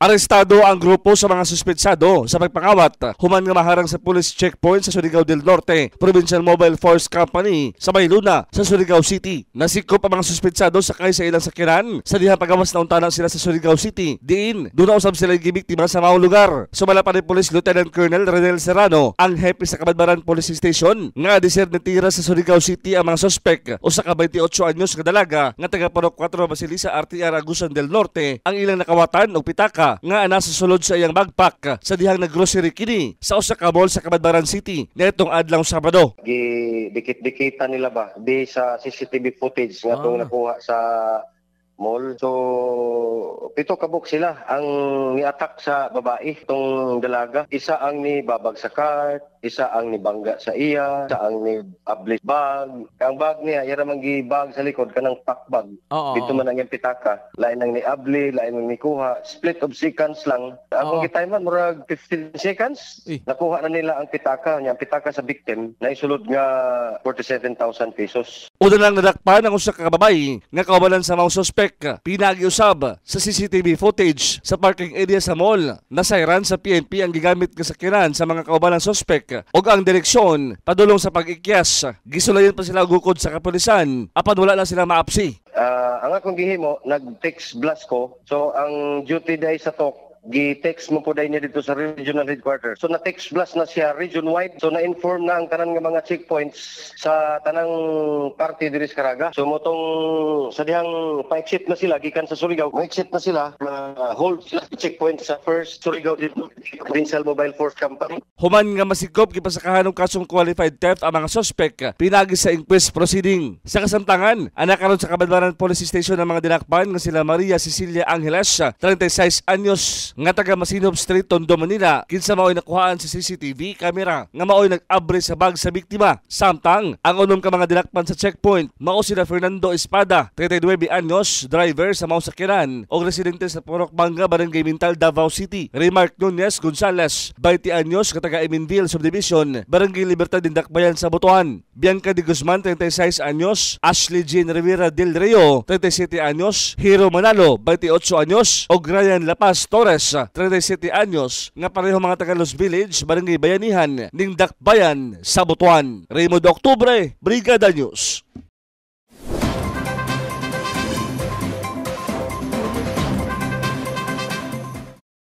Arestado ang grupo sa mga suspetsado sa pagpangawat human nga maharang sa police checkpoint sa Surigao del Norte, Provincial Mobile Force Company sa Bayluna sa Surigao City. Nasikop ang mga suspetsado sakay sa ilang sakiran sa diha pagawas na untana sila sa Surigao City. Diin, doon usab sila gibiktima sa maong lugar. Sumala pa ni Police Lieutenant Colonel Renel Serrano, ang hepe sa Kabadbaran Police Station, nga desir tira sa Surigao City ang mga suspek o sa 28 anyos nga dalaga nga taga Parok 4 Basilisa RTR Agusan del Norte ang ilang nakawatan og pitaka nga nasa sulod sa iyang backpack sa dihang nag-grocery kini sa usa mall sa Kabadbaran City nitong adlaw Sabado. dikit dikita nila ba di sa CCTV footage nga ah. tong nakuha sa mall. So, pito kabok sila ang ni-attack sa babae, itong dalaga. Isa ang ni babag sa cart, isa ang nibangga sa iya, isa ang ni ablis bag. Ang bag niya, yara man gibag sa likod kanang pakbag. Oo. Dito man ang yung pitaka. Lain ang ni abli, lain ang ni kuha. Split of seconds lang. Ang gitay man murag 15 seconds. Eh. Nakuha na nila ang pitaka niya, ang pitaka sa victim na isulod nga 47,000 pesos. Una lang nadakpan ang usa ka babay nga kawalan sa mga suspek pinagiusab sa CCTV footage sa parking area sa mall. Nasairan sa PNP ang gigamit nga sakiran sa mga kawalan suspek traffic o ang direksyon padulong sa pag-ikyas. Gisulayan pa sila gukod sa kapulisan apan wala lang sila maapsi. Uh, ang akong gihimo, nag-text blast ko. So ang duty day sa talk gi-text mo po dahil niya dito sa regional headquarters. So na-text blast na siya region-wide. So na-inform na ang kanan nga mga checkpoints sa tanang party diri sa Caraga. So motong sa dihang pa-exit na sila gikan sa Surigao. Ma-exit na sila na uh, hold sila sa checkpoint sa first Surigao dito Provincial Mobile Force Company. Human nga masikop gipasakahan og kasong qualified theft ang mga suspect pinagi sa inquest proceeding. Sa kasamtangan, anak sa Kabadbaran Police Station ng mga dinakpan nga sila Maria Cecilia Angeles, 36 anyos nga taga Masinop Street, Tondo, Manila kinsa maoy nakuhaan sa CCTV camera nga maoy nag-abre sa bag sa biktima samtang ang unom ka mga dilakpan sa checkpoint mao si Fernando Espada 39 anyos driver sa mao sakiran og residente sa Purok Banga Barangay Mintal Davao City Remark Nunes Gonzales 20 anyos ka taga Eminville Subdivision Barangay Libertad Dindakbayan sa Butuan Bianca de Guzman 36 anyos Ashley Jean Rivera del Rio 37 anyos Hero Manalo 28 anyos og Ryan Lapas Torres Flores, 37 anyos, nga pareho mga taga Los Village, Barangay Bayanihan, ning Dakbayan sa Butuan. Raymond Octubre, Brigada News.